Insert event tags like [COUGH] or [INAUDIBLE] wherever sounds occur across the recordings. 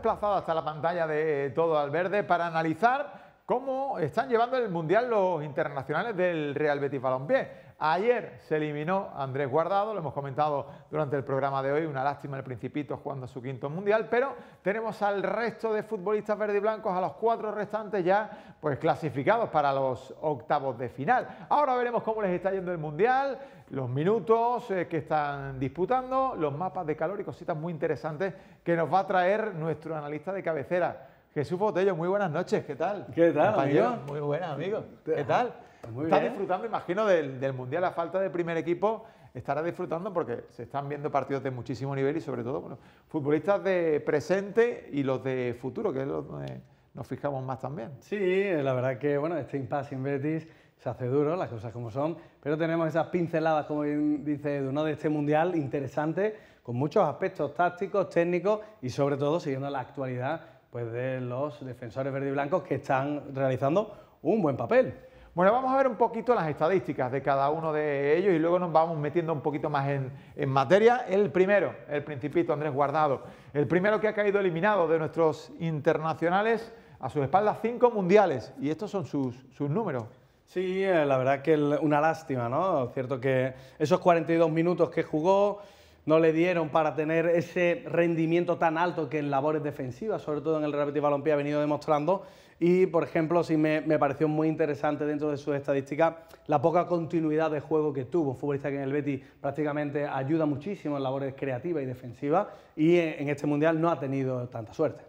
desplazado hasta la pantalla de Todo al Verde para analizar cómo están llevando el Mundial los internacionales del Real Betis Balompié. Ayer se eliminó Andrés Guardado, lo hemos comentado durante el programa de hoy, una lástima el Principito jugando su quinto mundial, pero tenemos al resto de futbolistas verde y blancos, a los cuatro restantes ya pues clasificados para los octavos de final. Ahora veremos cómo les está yendo el mundial, los minutos eh, que están disputando, los mapas de calor y cositas muy interesantes que nos va a traer nuestro analista de cabecera. Jesús Botello, muy buenas noches, ¿qué tal? ¿Qué tal, amigo? Muy buenas, amigo. ¿Qué tal? Pues Está disfrutando, imagino, del, Mundial a falta de primer equipo. Estará disfrutando porque se están viendo partidos de muchísimo nivel y sobre todo bueno, futbolistas de presente y los de futuro, que es donde nos fijamos más también. Sí, eh, la verdad que bueno, este impasse en Betis se hace duro, las cosas como son, pero tenemos esas pinceladas, como bien dice de uno de este Mundial interesante, con muchos aspectos tácticos, técnicos y sobre todo siguiendo la actualidad pues, de los defensores verde y blancos que están realizando un buen papel. Bueno, vamos a ver un poquito las estadísticas de cada uno de ellos y luego nos vamos metiendo un poquito más en, materia. El primero, el principito Andrés Guardado, el primero que ha caído eliminado de nuestros internacionales, a sus espaldas cinco mundiales y estos son sus, números. Sí, eh, la verdad que una lástima, ¿no? Cierto que esos 42 minutos que jugó no le dieron para tener ese rendimiento tan alto que en labores defensivas, sobre todo en el Real Betis Balompié ha venido demostrando. Y, por ejemplo, sí me, pareció muy interesante dentro de sus estadísticas la poca continuidad de juego que tuvo. futbolista que en el Betis prácticamente ayuda muchísimo en labores creativas y defensivas y en, este Mundial no ha tenido tanta suerte.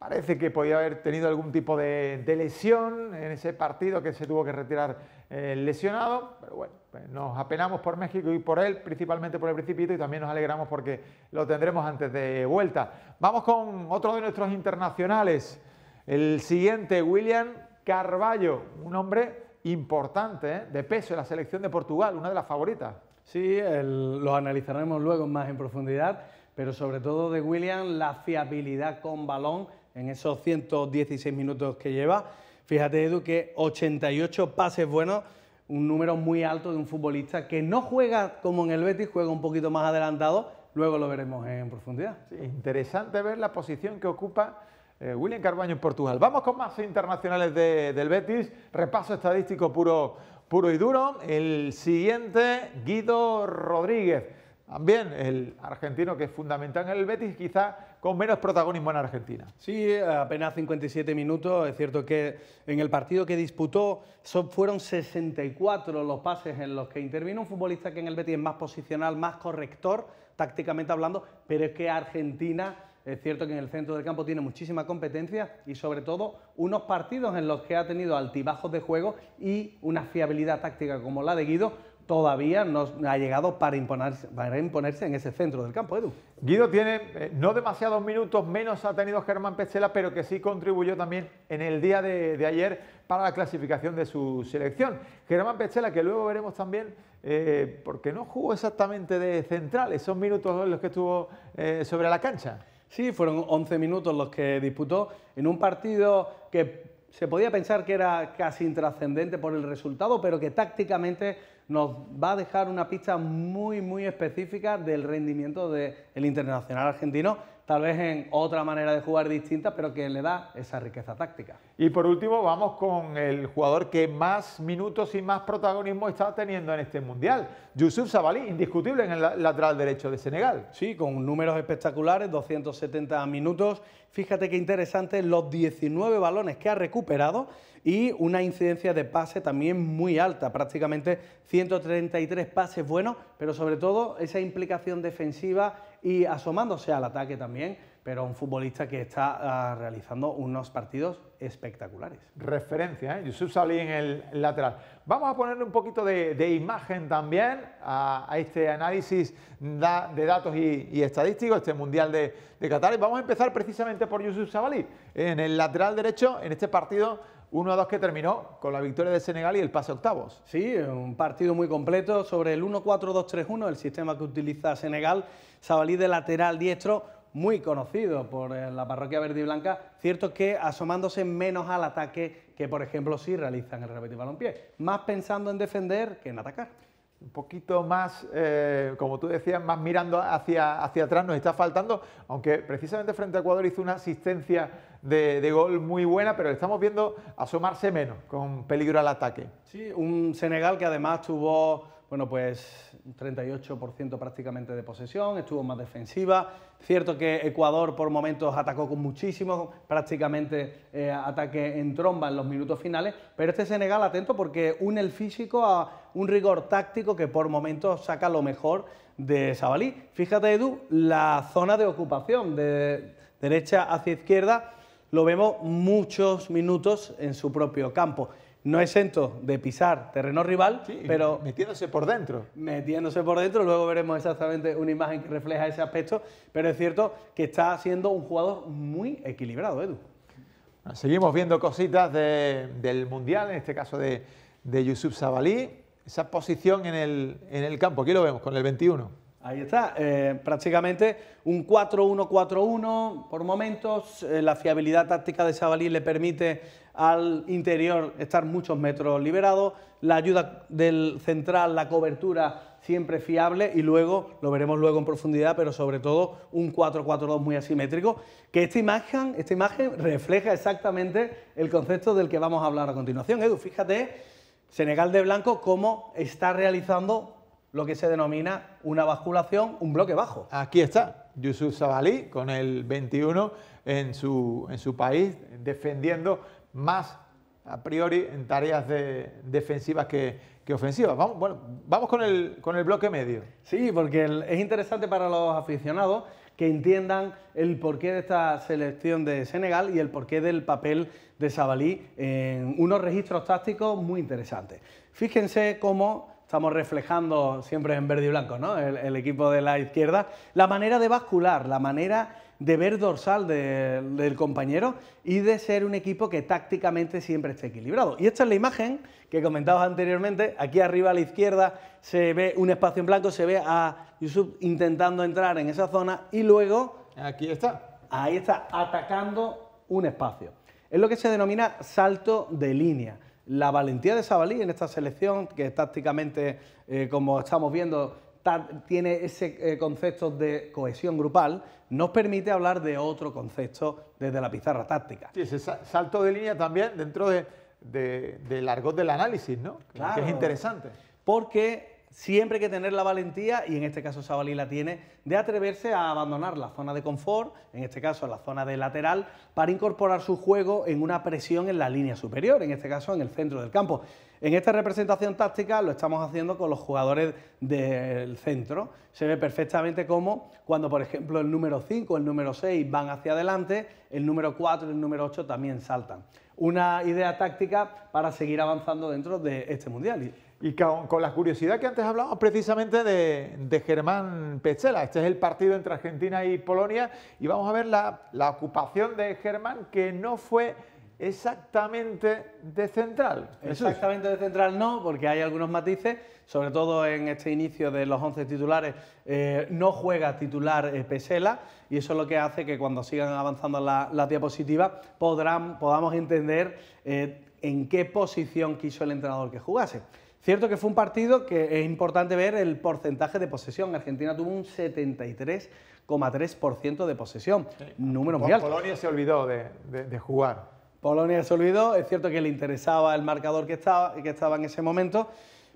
Parece que podía haber tenido algún tipo de, lesión en ese partido que se tuvo que retirar eh, lesionado, pero bueno, pues, nos apenamos por México y por él, principalmente por el Principito, y también nos alegramos porque lo tendremos antes de vuelta. Vamos con otro de nuestros internacionales, el siguiente, William Carballo, un hombre importante, ¿eh? de peso en la selección de Portugal, una de las favoritas. Sí, lo los analizaremos luego más en profundidad, pero sobre todo de William, la fiabilidad con balón en esos 116 minutos que lleva. Fíjate, Edu, que 88 pases buenos un número muy alto de un futbolista que no juega como en el Betis, juega un poquito más adelantado, luego lo veremos en profundidad. interesante ver la posición que ocupa eh, William Carbaño en Portugal. Vamos con más internacionales del Betis, repaso estadístico puro, puro y duro. El siguiente, Guido Rodríguez también el argentino que es fundamental en el Betis, quizá con menos protagonismo en Argentina. Sí, apenas 57 minutos. Es cierto que en el partido que disputó fueron 64 los pases en los que intervino un futbolista que en el Betis es más posicional, más corrector, tácticamente hablando, pero es que Argentina... Es cierto que en el centro del campo tiene muchísima competencia y sobre todo unos partidos en los que ha tenido altibajos de juego y una fiabilidad táctica como la de Guido todavía no ha llegado para imponerse, para imponerse en ese centro del campo, Edu. Guido tiene eh, no demasiados minutos, menos ha tenido Germán Pechela, pero que sí contribuyó también en el día de, ayer para la clasificación de su selección. Germán Pechela, que luego veremos también, eh, porque no jugó exactamente de central, esos minutos los que estuvo eh, sobre la cancha. Sí, fueron 11 minutos los que disputó en un partido que se podía pensar que era casi intrascendente por el resultado, pero que tácticamente nos va a dejar una pista muy, muy específica del rendimiento del internacional argentino tal vez en otra manera de jugar distinta, pero que le da esa riqueza táctica. Y por último, vamos con el jugador que más minutos y más protagonismo está teniendo en este Mundial, Yusuf Sabalí, indiscutible en el lateral derecho de Senegal. Sí, con números espectaculares, 270 minutos. Fíjate qué interesante los 19 balones que ha recuperado y una incidencia de pase también muy alta, prácticamente 133 pases buenos, pero sobre todo esa implicación defensiva y asomándose al ataque también, pero un futbolista que está ah, realizando unos partidos espectaculares. Referencia, ¿eh? Yusuf Salí en el lateral. Vamos a ponerle un poquito de, imagen también a, este análisis de datos y, estadísticos, este Mundial de, Qatar. vamos a empezar precisamente por Yusuf Sabalí, en el lateral derecho, en este partido 1 a 2 que terminó con la victoria de Senegal y el pase a octavos. Sí, un partido muy completo sobre el 1-4-2-3-1, el sistema que utiliza Senegal. Sabalí de lateral diestro, muy conocido por eh, la parroquia verde y blanca, cierto que asomándose menos al ataque que, por ejemplo, sí realizan el Repetir pie, más pensando en defender que en atacar un poquito más, eh, como tú decías, más mirando hacia, hacia atrás, nos está faltando, aunque precisamente frente a Ecuador hizo una asistencia de, de, gol muy buena, pero le estamos viendo asomarse menos, con peligro al ataque. Sí, un Senegal que además tuvo, bueno, pues 38% prácticamente de posesión, estuvo más defensiva. Cierto que Ecuador por momentos atacó con muchísimo, prácticamente eh, ataque en tromba en los minutos finales, pero este Senegal atento porque une el físico a un rigor táctico que por momentos saca lo mejor de Sabalí. Fíjate Edu, la zona de ocupación de derecha hacia izquierda lo vemos muchos minutos en su propio campo no exento de pisar terreno rival, pero... Metiéndose por dentro. Metiéndose por dentro, luego veremos exactamente una imagen que refleja ese aspecto, pero es cierto que está siendo un jugador muy equilibrado, Edu. Seguimos viendo cositas del Mundial, en este caso de, de Yusuf Sabalí, esa posición en el, campo, aquí lo vemos con el 21. Ahí está, eh, prácticamente un 4-1-4-1 por momentos. Eh, la fiabilidad táctica de Sabalí le permite al interior estar muchos metros liberados, la ayuda del central, la cobertura siempre fiable y luego, lo veremos luego en profundidad, pero sobre todo un 4-4-2 muy asimétrico, que esta imagen, esta imagen refleja exactamente el concepto del que vamos a hablar a continuación. Edu, fíjate, Senegal de Blanco, cómo está realizando lo que se denomina una basculación, un bloque bajo. Aquí está, Yusuf Sabalí con el 21 en su, en su país, defendiendo más a priori en tareas defensivas que, ofensivas. Vamos, bueno, vamos con, el, bloque medio. Sí, porque es interesante para los aficionados que entiendan el porqué de esta selección de Senegal y el porqué del papel de Sabalí en unos registros tácticos muy interesantes. Fíjense cómo estamos reflejando siempre en verde y blanco, ¿no? El, equipo de la izquierda. La manera de bascular, la manera de ver dorsal del compañero y de ser un equipo que tácticamente siempre esté equilibrado. Y esta es la imagen que comentabas anteriormente. Aquí arriba a la izquierda se ve un espacio en blanco, se ve a Yusuf intentando entrar en esa zona y luego... Aquí está. Ahí está, atacando un espacio. Es lo que se denomina salto de línea la valentía de Sabalí en esta selección, que tácticamente, eh, como estamos viendo, tiene ese eh, concepto de cohesión grupal, nos permite hablar de otro concepto desde la pizarra táctica. Sí, ese salto de línea también dentro de, del argot del análisis, ¿no? Claro, que es interesante. Porque siempre hay que tener la valentía, y en este caso Sabalí la tiene, de atreverse a abandonar la zona de confort, en este caso la zona de lateral, para incorporar su juego en una presión en la línea superior, en este caso en el centro del campo. En esta representación táctica lo estamos haciendo con los jugadores del centro. Se ve perfectamente cómo cuando, por ejemplo, el número 5, el número 6 van hacia adelante, el número 4 y el número 8 también saltan. Una idea táctica para seguir avanzando dentro de este Mundial. Y con, la curiosidad que antes hablábamos precisamente de, Germán Pesela, Este es el partido entre Argentina y Polonia y vamos a ver la, ocupación de Germán que no fue exactamente de central. Exactamente de central no, porque hay algunos matices, sobre todo en este inicio de los 11 titulares, eh, no juega titular eh, Pesela y eso es lo que hace que cuando sigan avanzando la diapositiva podrán, podamos entender eh, en qué posición quiso el entrenador que jugase. Cierto que fue un partido que es importante ver el porcentaje de posesión. Argentina tuvo un 73,3% de posesión, número muy Polonia se olvidó de, jugar. Polonia se olvidó, es cierto que le interesaba el marcador que estaba, que estaba en ese momento,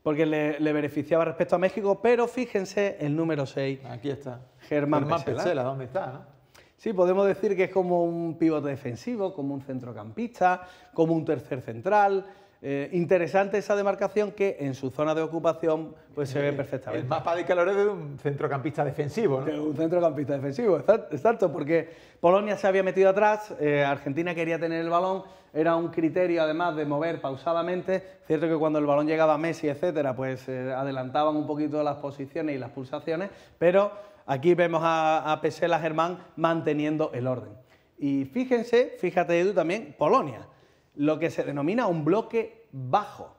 porque le, beneficiaba respecto a México, pero fíjense el número 6. Aquí está. Germán, Germán ¿dónde está? Sí, podemos decir que es como un pivote defensivo, como un centrocampista, como un tercer central eh, interesante esa demarcación que en su zona de ocupación pues se ve eh, perfectamente. El mapa de calores de un centrocampista defensivo, ¿no? un centrocampista defensivo, exacto, porque Polonia se había metido atrás, eh, Argentina quería tener el balón, era un criterio además de mover pausadamente. Cierto que cuando el balón llegaba a Messi, etcétera, pues adelantaban un poquito las posiciones y las pulsaciones, pero aquí vemos a, a Pesela Germán manteniendo el orden. Y fíjense, fíjate tú también, Polonia lo que se denomina un bloque bajo,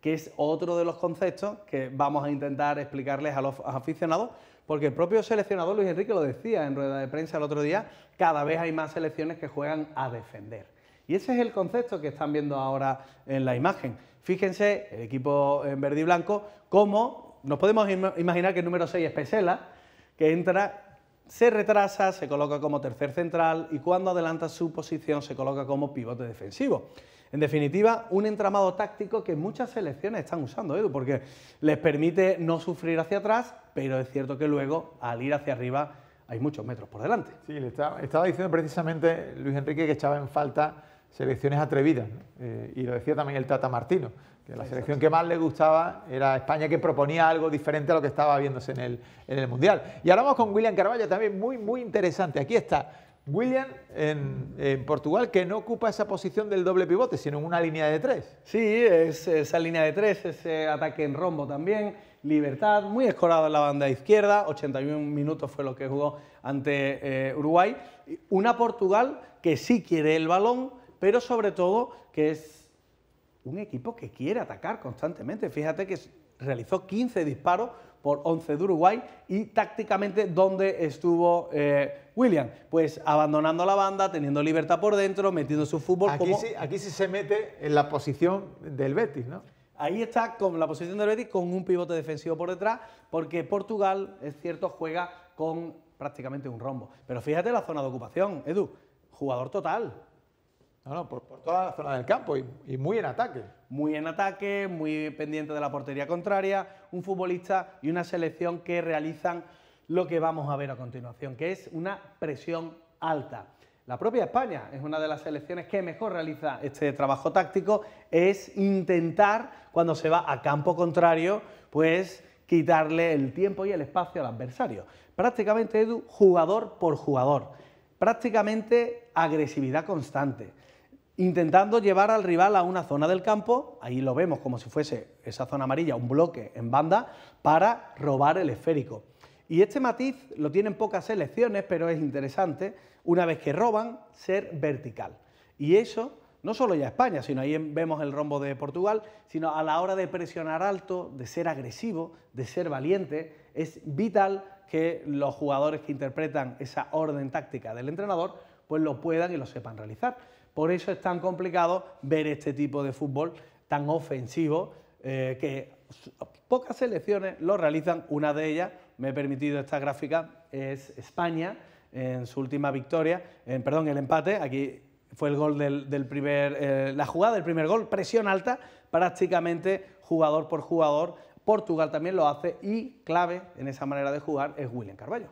que es otro de los conceptos que vamos a intentar explicarles a los aficionados, porque el propio seleccionador Luis Enrique lo decía en rueda de prensa el otro día, cada vez hay más selecciones que juegan a defender. Y ese es el concepto que están viendo ahora en la imagen. Fíjense, el equipo en verde y blanco, cómo nos podemos imaginar que el número 6 es Pesela, que entra se retrasa, se coloca como tercer central y cuando adelanta su posición se coloca como pivote defensivo. En definitiva, un entramado táctico que muchas selecciones están usando, Edu, porque les permite no sufrir hacia atrás, pero es cierto que luego, al ir hacia arriba, hay muchos metros por delante. Sí, le estaba, diciendo precisamente Luis Enrique que echaba en falta selecciones atrevidas. Eh, y lo decía también el Tata Martino, que la selección que más le gustaba era España que proponía algo diferente a lo que estaba viéndose en el, en el Mundial. Y ahora vamos con William Carvalho, también muy, muy interesante. Aquí está William en, Portugal, que no ocupa esa posición del doble pivote, sino en una línea de tres. Sí, es esa línea de tres, ese ataque en rombo también. Libertad, muy escorado en la banda izquierda, 81 minutos fue lo que jugó ante eh, Uruguay. Una Portugal que sí quiere el balón, pero sobre todo que es un equipo que quiere atacar constantemente. Fíjate que realizó 15 disparos por 11 de Uruguay y tácticamente dónde estuvo eh, William. Pues abandonando la banda, teniendo libertad por dentro, metiendo su fútbol. Aquí, como... sí, aquí sí se mete en la posición del Betis, ¿no? Ahí está con la posición del Betis con un pivote defensivo por detrás, porque Portugal, es cierto, juega con prácticamente un rombo. Pero fíjate la zona de ocupación, Edu, jugador total por, toda la zona del campo y, muy en ataque. Muy en ataque, muy pendiente de la portería contraria, un futbolista y una selección que realizan lo que vamos a ver a continuación, que es una presión alta. La propia España es una de las selecciones que mejor realiza este trabajo táctico, es intentar, cuando se va a campo contrario, pues quitarle el tiempo y el espacio al adversario. Prácticamente, jugador por jugador. Prácticamente agresividad constante intentando llevar al rival a una zona del campo, ahí lo vemos como si fuese esa zona amarilla, un bloque en banda, para robar el esférico. Y este matiz lo tienen pocas selecciones, pero es interesante, una vez que roban, ser vertical. Y eso no solo ya España, sino ahí vemos el rombo de Portugal, sino a la hora de presionar alto, de ser agresivo, de ser valiente, es vital que los jugadores que interpretan esa orden táctica del entrenador pues lo puedan y lo sepan realizar. Por eso es tan complicado ver este tipo de fútbol tan ofensivo eh, que pocas selecciones lo realizan. Una de ellas, me he permitido esta gráfica, es España en su última victoria, en, perdón, el empate. Aquí fue el gol del, primer, eh, la jugada del primer gol, presión alta, prácticamente jugador por jugador. Portugal también lo hace y clave en esa manera de jugar es William Carballo.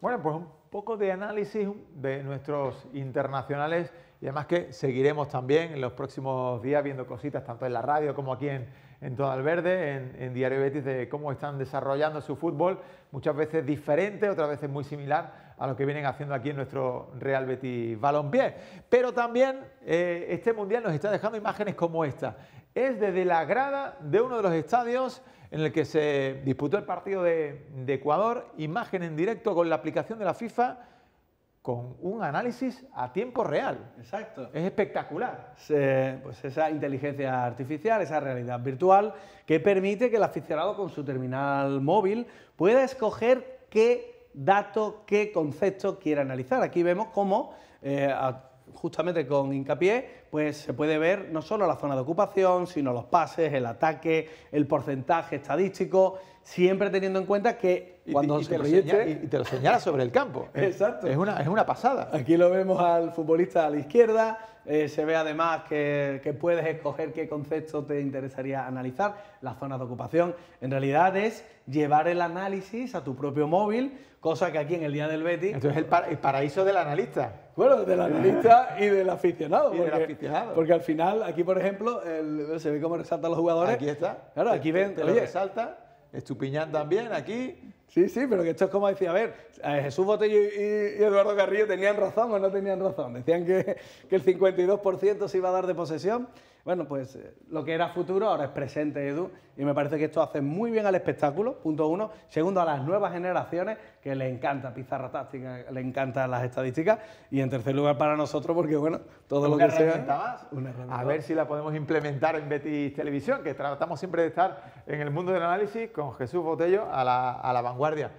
Bueno, pues un poco de análisis de nuestros internacionales y además que seguiremos también en los próximos días viendo cositas tanto en la radio como aquí en, en Todo Verde, en, Diario Betis, de cómo están desarrollando su fútbol, muchas veces diferente, otras veces muy similar a lo que vienen haciendo aquí en nuestro Real Betis Balompié. Pero también eh, este Mundial nos está dejando imágenes como esta. Es desde la grada de uno de los estadios en el que se disputó el partido de Ecuador, imagen en directo con la aplicación de la FIFA con un análisis a tiempo real. Exacto. Es espectacular. pues esa inteligencia artificial, esa realidad virtual, que permite que el aficionado con su terminal móvil pueda escoger qué dato, qué concepto quiere analizar. Aquí vemos cómo eh, justamente con hincapié, pues se puede ver no solo la zona de ocupación, sino los pases, el ataque, el porcentaje estadístico siempre teniendo en cuenta que cuando se proyecte... y, te lo señala sobre el campo. [LAUGHS] Exacto. Es, una, es una pasada. Aquí lo vemos al futbolista a la izquierda, eh, se ve además que, que, puedes escoger qué concepto te interesaría analizar, las zonas de ocupación. En realidad es llevar el análisis a tu propio móvil, cosa que aquí en el día del Betis... Entonces es el, paraíso del analista. Bueno, del analista y del aficionado. [LAUGHS] Y porque, del aficionado. Porque al final, aquí por ejemplo, se ve cómo resaltan los jugadores. Aquí está. Claro, aquí ven... Te oye, resalta Estupiñán también aquí. Sí, sí, pero que esto es como decía, a ver, Jesús Botello y, Eduardo Carrillo tenían razón o no tenían razón. Decían que, que el 52% se iba a dar de posesión bueno, pues eh, lo que era futuro ahora es presente, Edu, y me parece que esto hace muy bien al espectáculo, punto uno. Segundo, a las nuevas generaciones, que le encanta pizarra táctica, le encantan las estadísticas. Y en tercer lugar, para nosotros, porque bueno, todo lo que sea. Más? a ver si la podemos implementar en Betis Televisión, que tratamos siempre de estar en el mundo del análisis con Jesús Botello a la vanguardia.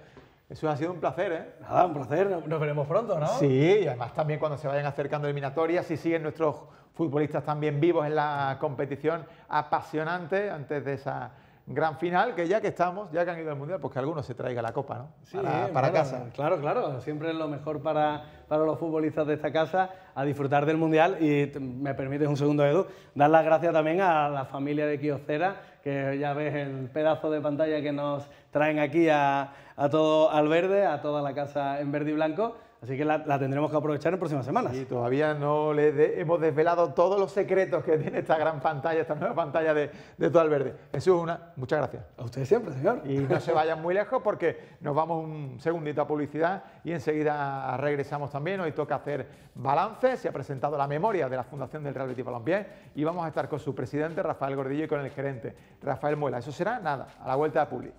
Eso ha sido un placer, ¿eh? Nada, un placer. Nos veremos pronto, ¿no? Sí, y además también cuando se vayan acercando eliminatorias, y siguen nuestros futbolistas también vivos en la competición, apasionante antes de esa gran final, que ya que estamos, ya que han ido al Mundial, pues que alguno se traiga la copa, ¿no? para, casa. Claro, claro, siempre es lo mejor para, para los futbolistas de esta casa, a disfrutar del Mundial y me permites un segundo, Edu, dar las gracias también a la familia de KIOCERA que ya ves el pedazo de pantalla que nos traen aquí a, a todo al verde, a toda la casa en verde y blanco. Así que la, tendremos que aprovechar en próximas semanas. Y todavía no le hemos desvelado todos los secretos que tiene esta gran pantalla, esta nueva pantalla de, de Todo Verde. es una, muchas gracias. A ustedes siempre, señor. Y no se vayan muy lejos porque nos vamos un segundito a publicidad y enseguida regresamos también. Hoy toca hacer balance. Se ha presentado la memoria de la Fundación del Real Betis Balompié y vamos a estar con su presidente, Rafael Gordillo, y con el gerente, Rafael Muela. Eso será nada, a la vuelta de Publi.